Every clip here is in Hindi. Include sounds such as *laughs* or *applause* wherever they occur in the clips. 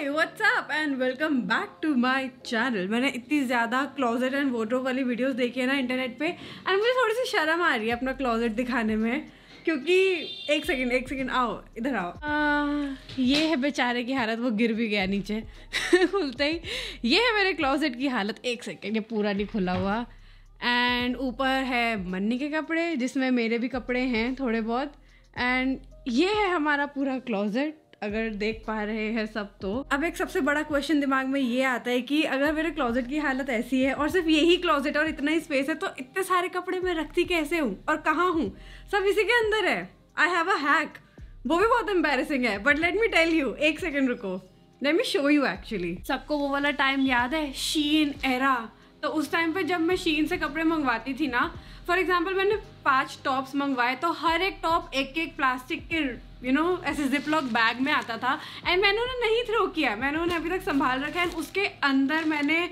Hi what's up and welcome back to my channel मैंने इतनी ज़्यादा क्लोजेट एंड वोटो वाली वीडियोस देखी है ना इंटरनेट पे एंड मुझे थोड़ी सी शर्म आ रही है अपना क्लोजेट दिखाने में क्योंकि एक सेकंड एक सेकंड आओ इधर आओ आ, ये है बेचारे की हालत वो गिर भी गया नीचे खुलते *laughs* ही ये है मेरे क्लोजेट की हालत एक सेकेंड ये पूरा नहीं खुला हुआ एंड ऊपर है मन्नी के कपड़े जिसमें मेरे भी कपड़े हैं थोड़े बहुत एंड ये है हमारा पूरा क्लोजेट अगर देख पा रहे हैं सब तो अब एक सबसे बड़ा क्वेश्चन दिमाग में ये आता है कि अगर मेरे क्लोजेट की हालत ऐसी है और सिर्फ यही क्लोजेट और इतना ही स्पेस है तो इतने सारे कपड़े मैं रखती कैसे हूँ और कहाँ हूँ सब इसी के अंदर है आई हैव अ हैक वो भी बहुत एम्बेरसिंग है but let me tell you एक सेकेंड रुको let me show you actually सबको वो वाला टाइम याद है शीन एरा तो उस टाइम पे जब मैं शीन से कपड़े मंगवाती थी ना फॉर एग्जाम्पल मैंने पांच टॉप्स मंगवाए तो हर एक टॉप एक एक प्लास्टिक के यू नो ऐसे जिप लॉक बैग में आता था एंड मैंने उन्हें नहीं थ्रो किया मैंने उन्हें अभी तक संभाल रखा है एंड उसके अंदर मैंने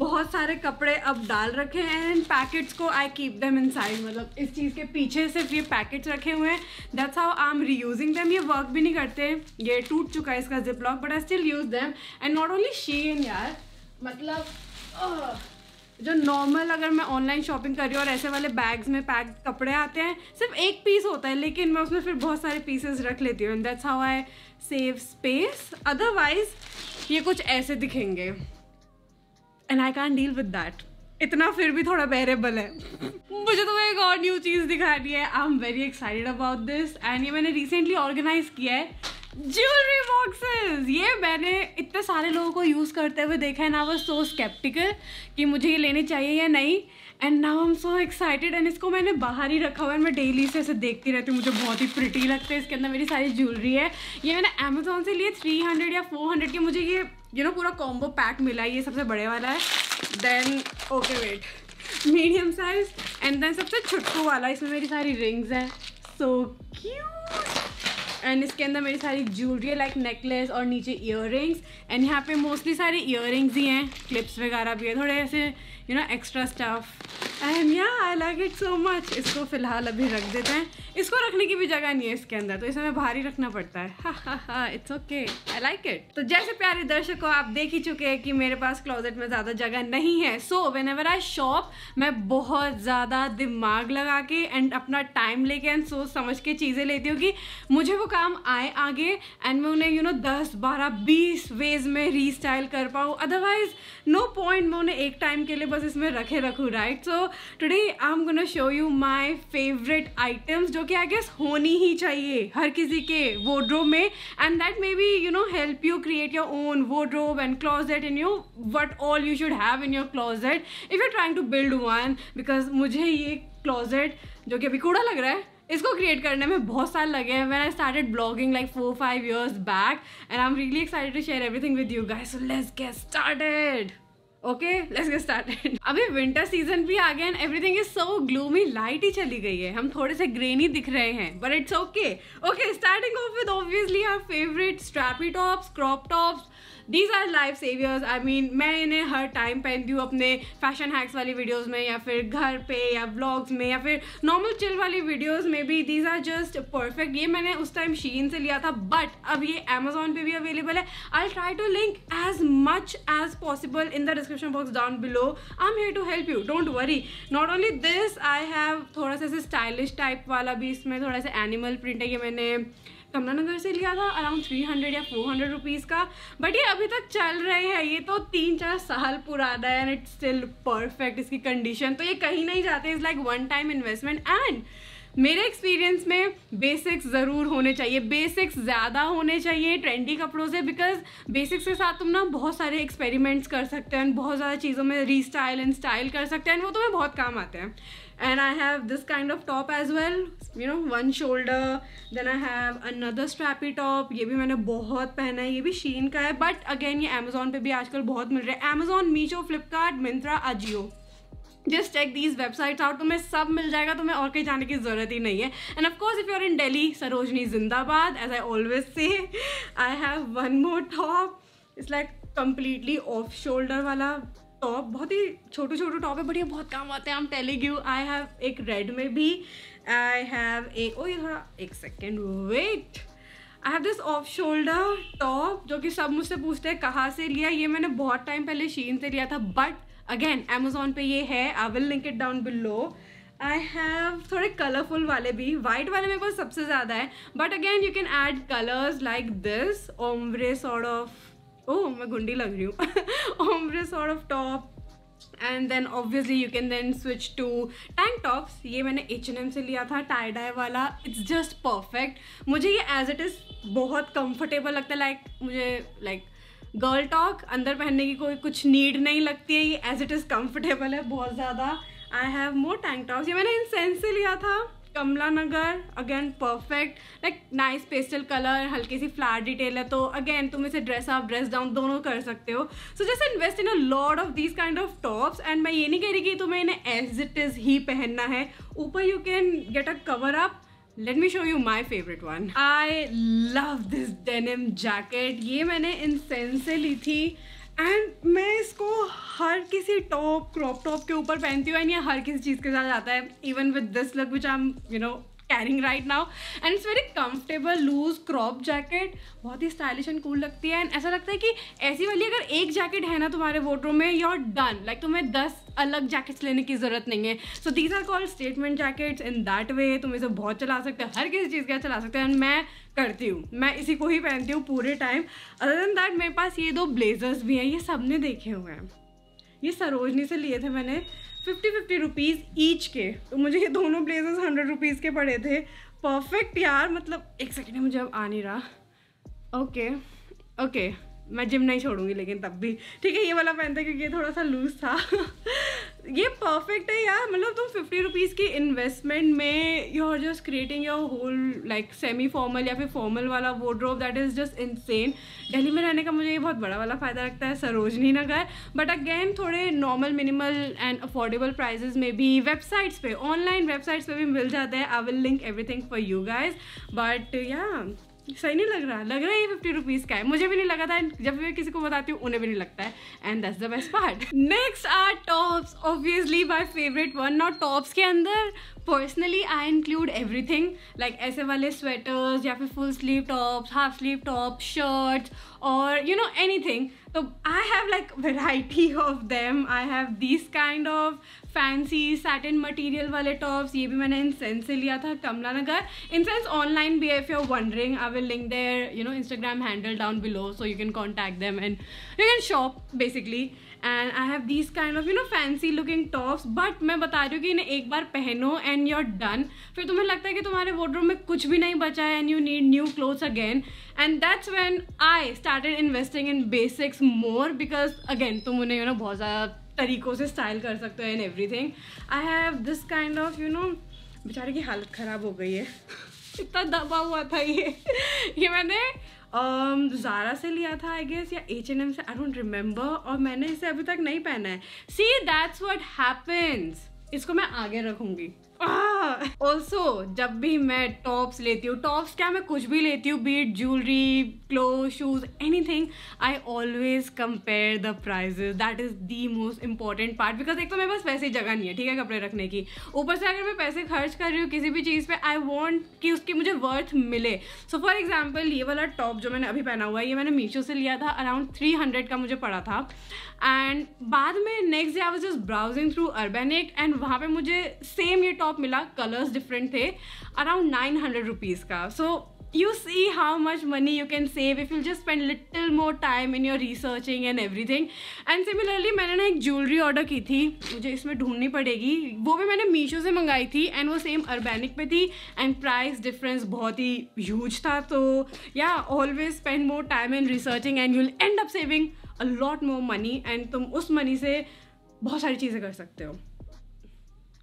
बहुत सारे कपड़े अब डाल रखे हैं एंड पैकेट्स को I keep them inside मतलब इस चीज़ के पीछे सिर्फ ये पैकेट्स रखे हुए हैं that's how I am reusing them ये वर्क भी नहीं करते ये टूट चुका है इसका zip lock but I still use them and not only she यार मतलब uh, जो नॉर्मल अगर मैं ऑनलाइन शॉपिंग कर रही हूँ और ऐसे वाले बैग्स में पैक कपड़े आते हैं सिर्फ एक पीस होता है लेकिन मैं उसमें फिर बहुत सारे पीसेस रख लेती हूँ and that's how I save space otherwise ये कुछ ऐसे दिखेंगे and I can deal with that इतना फिर भी थोड़ा बेरेबल है मुझे तो एक और न्यू चीज़ दिखा रही है I am very excited about this and ये मैंने रिसेंटली ऑर्गेनाइज किया है ज्वेलरी बॉक्सेस ये मैंने इतने सारे लोगों को यूज़ करते हुए देखा है ना वो सो स्केप्टिकल कि मुझे ये लेनी चाहिए या नहीं and now I am so excited and इसको मैंने बाहर ही रखा हुआ है मैं डेली से इसे देखती रहती हूँ मुझे बहुत ही प्रिटी लगता है इसके अंदर मेरी सारी ज्वेलरी है ये मैंने अमेजोन से लिए थ्री हंड्रेड या फोर हंड्रेड के मुझे ये यू नो पूरा कॉम्बो पैक मिला है ये सबसे बड़े वाला है then okay wait medium size and then सबसे छुटकू वाला इसमें मेरी सारी रिंग्स हैं सो so क्यूट एंड इसके अंदर मेरी सारी ज्वेलरी लाइक नेकलेस और नीचे ईयर एंड यहाँ पे मोस्टली सारे ईयर ही हैं क्लिप्स वगैरह भी है थोड़े ऐसे you know extra stuff and या I like it so much इसको फ़िलहाल अभी रख देते हैं इसको रखने की भी जगह नहीं है इसके अंदर तो इसे हमें भारी रखना पड़ता है it's okay I like it तो जैसे प्यारे दर्शकों आप देख ही चुके हैं कि मेरे पास क्लोजेट में ज़्यादा जगह नहीं है so whenever I shop मैं बहुत ज़्यादा दिमाग लगा के एंड अपना टाइम लेके एंड सोच समझ के चीज़ें लेती हूँ कि मुझे वो काम आए आगे एंड मैं उन्हें यू नो दस बारह बीस वेज में स्टाइल कर पाऊँ अदरवाइज नो पॉइंट मैं उन्हें एक टाइम के लिए बस इसमें रखे रखूँ right so today I am gonna show you my favourite items जो कि आई गेस होनी ही चाहिए हर किसी के वोड्रोव में and that maybe you know help you create your own wardrobe and closet in you what all you should have in your closet if you trying to build one because मुझे ये क्लॉजेट जो कि अभी कूड़ा लग रहा है इसको क्रिएट करने में बहुत साल लगे हैं when I started blogging like four five years back and I am really excited to share everything with you guys so let's get started okay let's get started अभी विंटर सीजन भी आ गया and everything is so gloomy light ही चली गई है हम थोड़े से ग्रेनी दिख रहे हैं but it's okay okay starting off with obviously our favourite strappy tops crop tops these are life savers I mean मैं इन्हें हर टाइम पहनती हूँ अपने फैशन हैक्स वाली वीडियोज़ में या फिर घर पे या ब्लॉग्स में या फिर नॉर्मल चिल वाली वीडियोज़ में भी दीज आर जस्ट परफेक्ट ये मैंने उस टाइम शीन से लिया था बट अब ये अमेजोन पे भी अवेलेबल है I try to link as much as possible in the description box down below I am here to help you don't worry not only this I have थोड़ा सा ऐसे स्टाइलिश टाइप वाला भी इसमें थोड़ा सा एनिमल प्रिंट है ये मैंने कमला नगर से लिया था अराउंड थ्री हंड्रेड या फोर हंड्रेड रुपीज़ का बट ये अभी तक चल रहे हैं ये तो तीन चार साल पुराना है एंड इट्स स्टिल परफेक्ट इसकी कंडीशन तो ये कहीं नहीं जाते is like one time investment and मेरे एक्सपीरियंस में बेसिक्स ज़रूर होने चाहिए बेसिक्स ज़्यादा होने चाहिए ट्रेंडी कपड़ों से बिकॉज बेसिक्स के साथ तुम ना बहुत सारे एक्सपेरिमेंट्स कर सकते हैं बहुत ज़्यादा चीज़ों में रीस्टाइल एंड स्टाइल कर सकते हैं वो तुम्हें बहुत काम आते हैं and I have this kind of top as well you know one shoulder then I have another strappy top ये भी मैंने बहुत पहना है ये भी शीन का है but again ये Amazon पे भी आजकल बहुत मिल रहा है Amazon, Meesho, Flipkart, Myntra, Ajio just check these websites out तुम्हें सब मिल जाएगा तुम्हें और कहीं जाने की ज़रूरत ही नहीं है and of course if you're in Delhi Sarojini जिंदाबाद as I always say I have one more top it's like completely off shoulder वाला टॉप बहुत ही छोटे छोटे टॉप है बट ये बहुत काम आते हैं हम टेलिंग यू आई हैव एक रेड में भी आई हैव ए ओ ये थोड़ा एक second wait I have this off shoulder top जो कि सब मुझसे पूछते हैं कहाँ से लिया ये मैंने बहुत टाइम पहले शीन से लिया था बट अगेन अमेजोन पे ये है I will link it down below I have थोड़े कलरफुल वाले भी वाइट वाले मेरे पास सबसे ज़्यादा है but again you can add colours like this ombre sort of oh मैं गुंडी लग रही हूँ ombre sort of top and then obviously you can then switch to tank tops ये मैंने एच एन एम से लिया था टाई डाई वाला इट्स जस्ट परफेक्ट मुझे ये एज इट इज़ बहुत कम्फर्टेबल लगता है लाइक like, मुझे लाइक like, गर्ल टॉक अंदर पहनने की कोई कुछ नीड नहीं लगती है ये एज इट इज़ कम्फर्टेबल है बहुत ज़्यादा I have more tank tops ये मैंने इन सेंस से लिया था Kamla Nagar again perfect like nice pastel colour हल्की सी फ्लार डिटेल है तो अगेन तुम इसे ड्रेस अप ड्रेस डाउन दोनों कर सकते हो so just invest in a lot of this kind of tops and मैं ये नहीं कह रही कि तुम्हें इन्हें एज इट इज़ ही पहनना है ऊपर you can get a cover up let me show you my favourite one I love this denim jacket ये मैंने इन सेंस से ली थी एंड मैं इसको हर किसी टॉप क्रॉप टॉप के ऊपर पहनती हूँ एंड ये हर किसी चीज़ के साथ आता है even with this look which I am you know carrying right now and it's very comfortable loose crop jacket बहुत ही स्टाइलिश एंड कूल लगती है एंड ऐसा लगता है कि ऐसी वाली अगर एक जैकेट है ना तुम्हारे वोटरों में यू आर डन लाइक तुम्हें दस अलग जैकेट्स लेने की ज़रूरत नहीं है so these are called statement jackets in that way तुम इसे बहुत चला सकते हो हर किसी चीज़ का चला सकते हो एंड मैं करती हूँ मैं इसी को ही पहनती हूँ पूरे टाइम अदर देन दैट मेरे पास ये दो ब्लेजर्स भी हैं ये सब ने देखे हुए हैं ये सरोजनी से लिए थे मैंने फिफ्टी फिफ्टी रुपीज़ ईच के तो मुझे ये दोनों ब्लेजर्स हंड्रेड रुपीज़ के पड़े थे परफेक्ट यार मतलब एक सेकेंड मुझे अब आ नहीं रहा ओके ओके मैं जिम नहीं छोड़ूंगी लेकिन तब भी ठीक है ये वाला पहनता क्योंकि ये थोड़ा सा लूज था ये परफेक्ट है यार मतलब तुम फिफ्टी रुपीज़ की इन्वेस्टमेंट में you are just creating your whole like semi formal या फिर फॉर्मल वाला drop that is just insane Delhi में रहने का मुझे ये बहुत बड़ा वाला फ़ायदा लगता है सरोजनी नगर बट अगेन थोड़े normal minimal and affordable prices में भी वेबसाइट्स पे ऑनलाइन वेबसाइट्स पे भी मिल जाते हैं I will link everything for you guys but या सही नहीं लग रहा लग रहा है ये फिफ्टी रुपीज़ का है मुझे भी नहीं लगा था जब मैं किसी को बताती हूँ उन्हें भी नहीं लगता है and that's the best part next are tops obviously my favourite one not tops के अंदर personally I include everything like ऐसे वाले स्वेटर्स या फिर full sleeve tops half sleeve top shirt और यू नो एनी थिंग तो I have like variety of them I have this kind of fancy satin material वाले टॉप्स ये भी मैंने इन सेंस से लिया था Kamla Nagar in sense online भी if you wondering I will link their you know Instagram handle down below so you can contact them and you can shop basically and I have these kind of you know fancy looking tops but मैं बता रही हूँ कि इन्हें एक बार पहनो एंड यू आर डन फिर तुम्हें लगता है कि तुम्हारे वोड्रोम में कुछ भी नहीं बचा है and you need new clothes again and that's when I started investing in basics more because again तुम उन्हें यू नो बहुत ज़्यादा तरीक़ों से स्टाइल कर सकते हो in everything I have this kind of you know बेचारे की हालत ख़राब हो गई है इतना दबा हुआ था ये ये मैंने जारा um, से लिया था आई गेस या एच एन एम से आई डोंट रिमेंबर और मैंने इसे अभी तक नहीं पहना है सी दैट्स वट हैपन्स इसको मैं आगे रखूंगी ऑल्सो ah! जब भी मैं टॉप्स लेती हूँ टॉप्स क्या मैं कुछ भी लेती हूँ be it jewellery shoes anything I always compare the price that is the most important part because एक तो मेरे पास वैसे जगह नहीं है ठीक है कपड़े रखने की ऊपर से अगर मैं पैसे खर्च कर रही हूँ किसी भी चीज़ पे आई वॉन्ट कि उसकी मुझे वर्थ मिले सो फॉर एग्जाम्पल ये वाला टॉप जो मैंने अभी पहना हुआ है ये मैंने मीशो से लिया था अराउंड थ्री हंड्रेड का मुझे पड़ा था एंड बाद में next day I was just browsing through Urbanic and वहाँ पर मुझे सेम ये टॉप मिला कलर्स डिफरेंट थे अराउंड नाइन हंड्रेड रुपीज़ का so so, you see how much money you can save if if just spend little more time in your researching and everything and similarly मैंने ना एक ज्वेलरी ऑर्डर की थी मुझे इसमें ढूंढनी पड़ेगी वो भी मैंने मीशो से मंगाई थी एंड वो सेम अर्बेनिक पे थी एंड प्राइस डिफरेंस बहुत ही ह्यूज था तो या always spend more time in researching and you'll end up saving a lot more money and तुम उस मनी से बहुत सारी चीज़ें कर सकते हो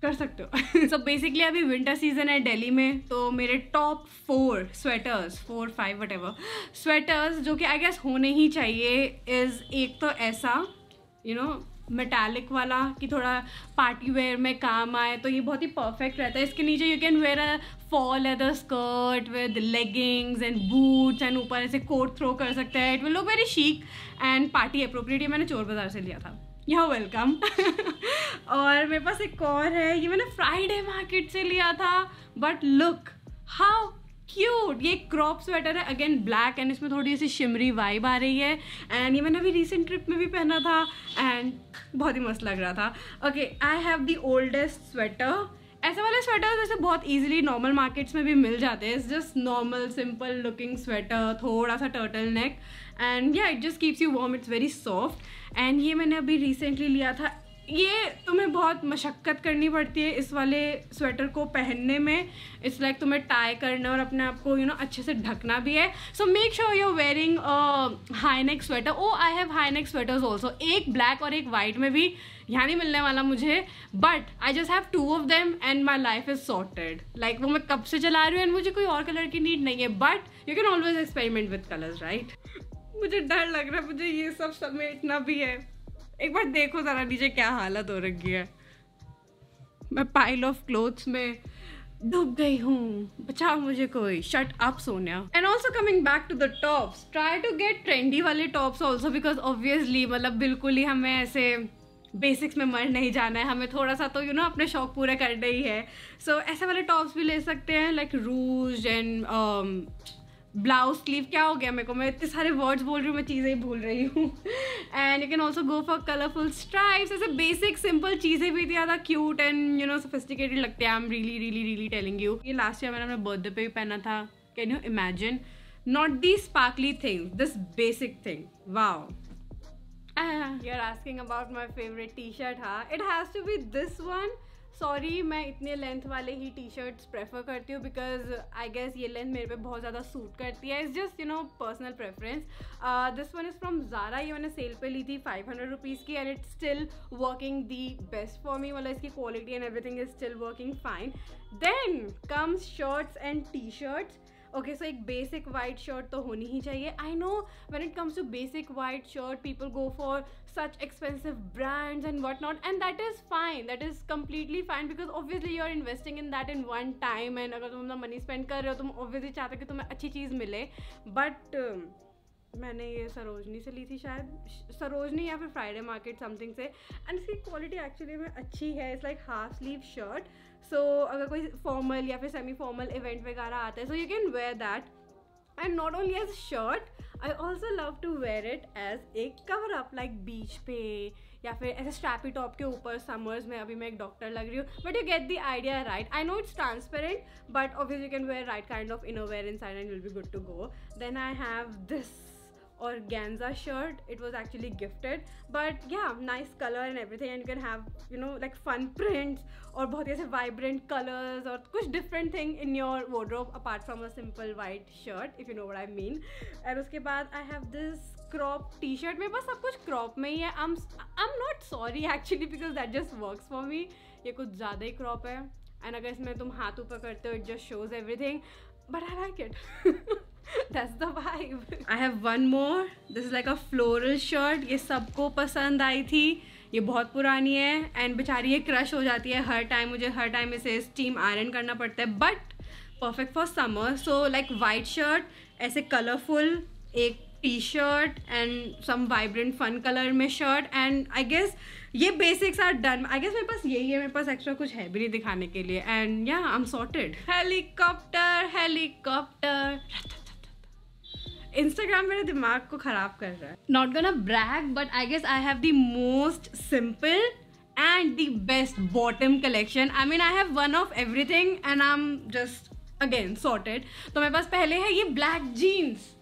कर सकते हो सो बेसिकली अभी विंटर सीजन है दिल्ली में तो मेरे top four sweaters four five whatever sweaters जो कि आई गेस होने ही चाहिए इज़ एक तो ऐसा यू नो मेटालिक वाला कि थोड़ा पार्टी वेयर में काम आए तो ये बहुत ही परफेक्ट रहता है इसके नीचे you can wear a fall leather skirt with leggings and boots and ऊपर ऐसे कोट थ्रो कर सकते हैं it will look very chic and party appropriate ये मैंने चोर बाज़ार से लिया था यहाँ वेलकम *laughs* और मेरे पास एक और है ये मैंने फ्राइडे मार्केट से लिया था बट लुक हाउ क्यूट ये क्रॉप स्वेटर है अगेन ब्लैक एंड इसमें थोड़ी सी शिमरी वाइब आ रही है एंड ये मैंने अभी रिसेंट ट्रिप में भी पहना था एंड बहुत ही मस्त लग रहा था okay I have the oldest sweater ऐसे वाले स्वेटर जैसे बहुत इजीली नॉर्मल मार्केट्स में भी मिल जाते हैं it's just normal simple looking sweater थोड़ा सा टर्टल नेक एंड या it just keeps you warm it's very soft and ये मैंने अभी रिसेंटली लिया था ये तुम्हें बहुत मशक्क़त करनी पड़ती है इस वाले स्वेटर को पहनने में इट्स लाइक like तुम्हें टाई करना और अपने आप को यू नो अच्छे से ढकना भी है so make sure you wearing high neck sweater oh I have high neck sweaters also एक ब्लैक और एक वाइट में भी यहाँ नहीं मिलने वाला मुझे but I just have two of them and my life is sorted like वो मैं कब से चला रही हूँ एंड मुझे कोई और कलर की नीड नहीं है but you can always experiment with colours right मुझे डर लग रहा है मुझे ये सब समेटना भी है एक बार देखो ज़रा नीचे क्या हालत हो रखी है मैं पाइल ऑफ क्लोथ्स में डूब गई हूँ बचाओ मुझे कोई shut up Sonia and also coming back to the tops try to get trendy वाले टॉप्स ऑल्सो बिकॉज ऑब्वियसली मतलब बिल्कुल ही हमें ऐसे बेसिक्स में मर नहीं जाना है हमें थोड़ा सा तो यू you नो know, अपने शौक पूरे करना ही है सो so, ऐसे वाले टॉप्स भी ले सकते हैं like ruche and blouse sleeve क्या हो गया मेरे को मैं इतने सारे वर्ड्स बोल रही हूँ मैं चीज़ें ही भूल रही हूँ and you can also go for colourful stripes ऐसे बेसिक सिंपल चीज़ें भी ज़्यादा cute and you know sophisticated लगते हैं I am really really really telling you ये लास्ट ईयर मैंने अपने बर्थडे पे भी पहना था can you imagine not the sparkly thing this basic thing wow you are asking about my favourite t shirt huh? It has to be this one sorry मैं इतने लेंथ वाले ही टी शर्ट्स प्रेफर करती हूँ बिकॉज आई गेस ये लेंथ मेरे पे बहुत ज़्यादा सूट करती है it's just you know personal preference this one is from Zara ये मैंने सेल पे ली थी फाइव हंड्रेड रुपीज़ की and it's still working the best for me मतलब इसकी quality and everything is still working fine then comes shirts and t shirts okay so एक बेसिक वाइट शर्ट तो होनी ही चाहिए आई know when it comes to basic white shirt people go for such expensive brands and whatnot and that is fine that is completely fine because obviously you are investing in that in one time and अगर तुम अपना मनी स्पेंड कर रहे हो तुम obviously चाहते हो कि तुम्हें अच्छी चीज़ मिले बट uh, um, मैंने ये सरोजनी से ली थी शायद सरोजनी या फिर फ्राइडे मार्केट समथिंग से एंड इसकी क्वालिटी एक्चुअली में अच्छी है it's like half sleeve shirt so अगर कोई फॉर्मल या फिर सेमी फॉर्मल इवेंट वगैरह आता है so you can wear that and not only as shirt I also love to wear it as a cover up like beach पे या फिर ऐसे स्ट्रैपी टॉप के ऊपर समर्स में अभी मैं एक डॉक्टर लग रही हूँ but you get the idea right I know it's transparent but obvious you can wear right kind of innerwear inside and will be good to go then I have this orange shirt it was actually gifted but या nice colour and everything and can have you know like fun prints और बहुत ही ऐसे वाइब्रेंट कलर्स और कुछ different thing in your wardrobe apart from a simple white shirt if you know what I mean and उसके बाद I have this crop t shirt में बस सब कुछ क्रॉप में ही है I am I am not sorry actually because that just work for me ये कुछ ज़्यादा ही क्रॉप है एंड अगर इसमें तुम हाथ ऊपर करते हो it just shows everything but I like it *laughs* That's the vibe. I have one more. This is like a floral shirt. ये सबको पसंद आई थी ये बहुत पुरानी है एंड बेचारी ये क्रश हो जाती है हर टाइम मुझे हर टाइम इसे स्टीम आयरन करना पड़ता है but perfect for summer so like white shirt ऐसे कलरफुल एक t shirt and some vibrant fun colour में शर्ट एंड आई गेस ये basics are done I guess मेरे पास यही है मेरे पास एक्स्ट्रा कुछ है भी नहीं दिखाने के लिए एंड या I am sorted helicopter helicopter Instagram मेरे दिमाग को खराब कर रहा है not gonna brag but I guess I have the most simple and the best bottom collection I mean I have one of everything and I am just again sorted तो मेरे पास पहले है ये ब्लैक जीन्स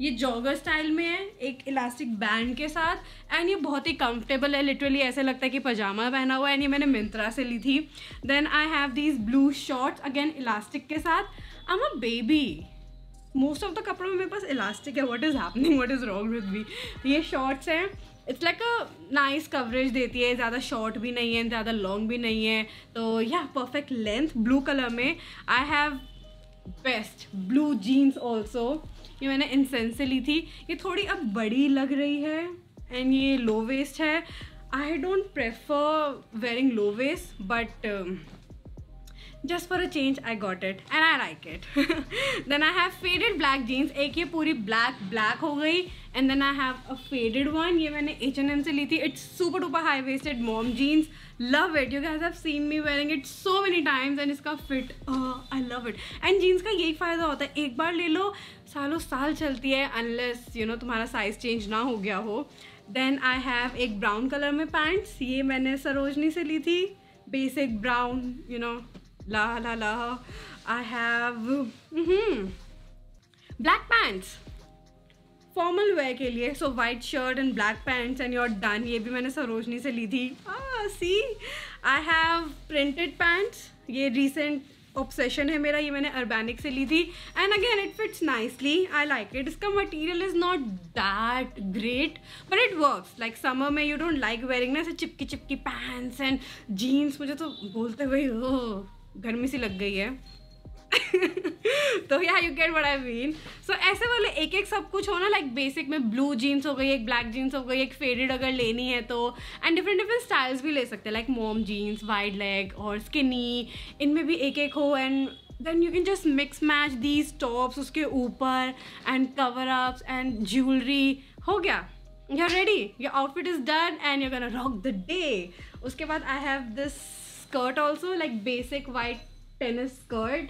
ये जॉगर स्टाइल में है एक इलास्टिक बैंड के साथ एंड ये बहुत ही कंफर्टेबल है लिटरली ऐसे लगता है कि पजामा पहना हुआ है एंड ये मैंने मिंत्रा से ली थी then I have these blue shorts again elastic के साथ I am a baby most of the कपड़ों में मेरे पास इलास्टिक है what is happening what is wrong with me ये शॉर्ट्स हैं it's like a nice coverage देती है ज़्यादा शॉर्ट भी नहीं है ज़्यादा लॉन्ग भी नहीं है तो या परफेक्ट लेंथ ब्लू कलर में I have best blue jeans also ये मैंने इंसेंस से ली थी ये थोड़ी अब बड़ी लग रही है एंड ये लो वेस्ट है I don't prefer wearing low waist but just for a change I got it and I like it then I have faded black jeans एक ये पूरी ब्लैक ब्लैक हो गई and then I have a faded one ये मैंने एच एन एम से ली थी it's super duper high waisted mom jeans love it you guys have seen me wearing it so many times and इसका fit I love it and jeans का यही फ़ायदा होता है एक बार ले लो सालों साल चलती है अनलेस यू नो तुम्हारा साइज़ चेंज ना हो गया हो देन आई हैव एक ब्राउन कलर में पैंट्स ये मैंने सरोजनी से ली थी basic brown you know La la la. I have mm -hmm, black pants. Formal wear के लिए so white shirt and black pants and you're done ये भी मैंने सरोजनी से ली थी see I have printed pants ये रिसेंट ऑब्सेशन है मेरा ये मैंने अर्बेनिक से ली थी and again it fits nicely I like it इसका material is not that great but it works like summer में यू डोंट लाइक वेयरिंग ना ऐसे चिपकी चिपकी पैंट्स एंड जीन्स मुझे तो बोलते हुए गर्मी सी लग गई है *laughs* तो या you get what I mean so ऐसे वाले एक एक सब कुछ हो ना लाइक बेसिक में ब्लू जीन्स हो गई एक ब्लैक जीन्स हो गई एक फेडेड अगर लेनी है तो एंड डिफरेंट डिफरेंट स्टाइल्स भी ले सकते हैं like mom jeans wide leg और स्किनी इनमें भी एक एक हो and then you can just mix match these tops उसके ऊपर and cover ups and jewellery हो गया you are ready your outfit is done and you can rock the day उसके बाद I have this skirt also like basic white tennis skirt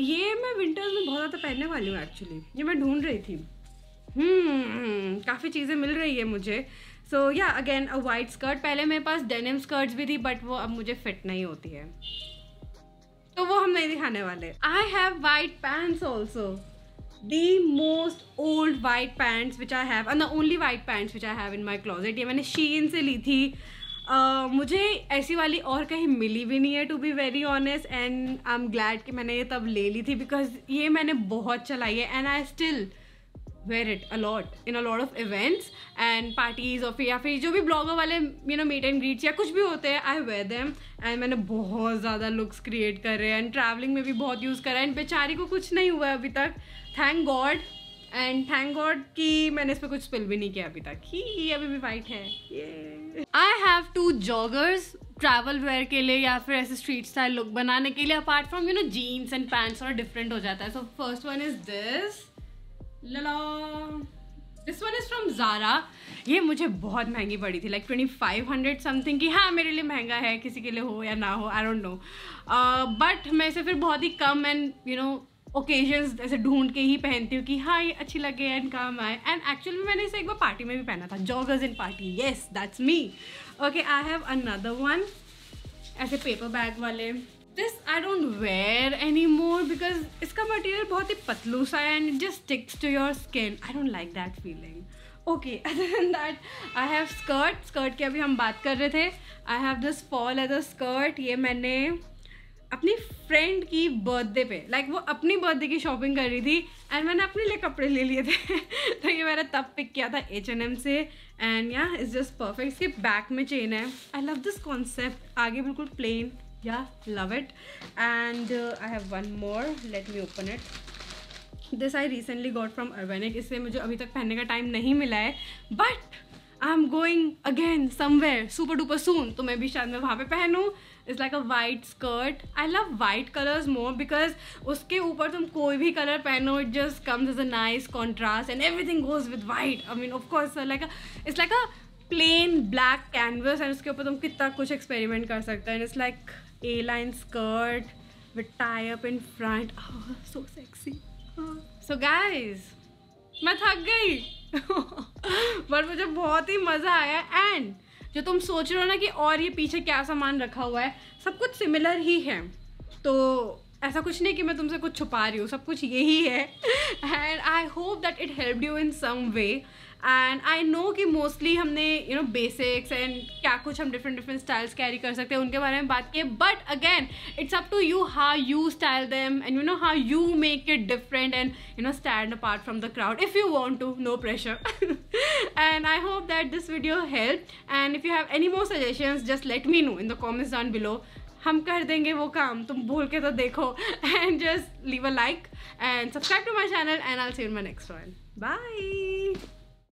ये मैं विंटर्स में बहुत ज़्यादा पहनने वाली हूँ एक्चुअली ये मैं ढूंढ रही थी हम्म, काफ़ी चीज़ें मिल रही है मुझे सो या अगेन अ वाइट स्कर्ट पहले मेरे पास डेनिम स्कर्ट्स भी थी बट वो अब मुझे फिट नहीं होती है तो वो हम नहीं दिखाने वाले I have white pants also the most old white pants which I have and the only white pants which I have in my closet ये मैंने शीन से ली थी Uh, मुझे ऐसी वाली और कहीं मिली भी नहीं है to be very honest and I am glad कि मैंने ये तब ले ली थी बिकॉज ये मैंने बहुत चलाई है and I still wear it a lot in a lot of events and parties और फिर या फिर जो भी ब्लॉगर वाले you know meet and greets या कुछ भी होते हैं आई वेयर देम एंड मैंने बहुत ज़्यादा लुक्स क्रिएट करे हैं एंड ट्रैवलिंग में भी बहुत यूज़ करा है एंड बेचारी को कुछ नहीं हुआ है अभी तक thank God and thank God कि मैंने इस पर कुछ स्पिल भी नहीं किया अभी तक ही ये अभी भी वाइट है I have two joggers travel wear के लिए या फिर ऐसे स्ट्रीट स्टाइल लुक बनाने के लिए apart from you know jeans and pants और डिफरेंट हो जाता है so first one is this this one is from Zara ये मुझे बहुत महंगी पड़ी थी like twenty five hundred something की हाँ मेरे लिए महंगा है किसी के लिए हो या ना हो आई डोंट नो बट मैं इसे फिर बहुत ही कम एंड यू नो ओकेजन ऐसे ढूंढ के ही पहनती हूँ कि हाँ ये अच्छी लगे एंड काम आए एंड एक्चुअली मैंने इसे एक बार पार्टी में भी पहना था joggers in party yes that's me okay I have another one ऐसे पेपर बैग वाले this I don't wear any more because इसका मटेरियल बहुत ही पतलू सा है and just sticks to your skin I don't like that feeling okay other than that I have skirt skirt की अभी हम बात कर रहे थे I have this fall as a skirt ये मैंने अपनी फ्रेंड की बर्थडे पे लाइक like, वो अपनी बर्थडे की शॉपिंग कर रही थी एंड मैंने अपने लिए कपड़े ले लिए थे *laughs* तो ये मैंने तब पिक किया था एच एन एम से एंड या इज जस्ट परफेक्ट इसके बैक में चेन है आई लव दिस कॉन्सेप्ट आगे बिल्कुल प्लेन या love it and I have one more let me open it this I recently got from Urbanic इससे मुझे अभी तक पहनने का टाइम नहीं मिला है but I am going again somewhere super duper soon तो मैं भी शायद मैं वहाँ पे पहनूँ is like a white skirt I love white colours more because उसके ऊपर तुम कोई भी कलर पहनो it just comes as a nice contrast and thing goes with white I mean of course like it's like a plain black canvas and उसके ऊपर तुम कितना कुछ एक्सपेरिमेंट कर सकते हो and it's like A line skirt with tie up in front so sexy so guys मैं थक गई बट *laughs* मुझे बहुत ही मज़ा आया एंड जो तुम सोच रहे हो ना कि और ये पीछे क्या सामान रखा हुआ है सब कुछ सिमिलर ही है तो ऐसा कुछ नहीं कि मैं तुमसे कुछ छुपा रही हूँ सब कुछ यही है and I hope that it help you in some way and I know कि मोस्टली हमने यू नो बेसिक्स एंड क्या कुछ हम डिफरेंट डिफरेंट स्टाइल्स कैरी कर सकते हैं उनके बारे में बात की but again it's up to you how you style them and you know how you make it different and you know stand apart from the crowd if you want to know pressure and I hope that this video help and if you have any more suggestions just let me know in the comments down below हम कर देंगे वो काम तुम भूल के तो देखो and just leave a like and subscribe to my channel and I see my next one bye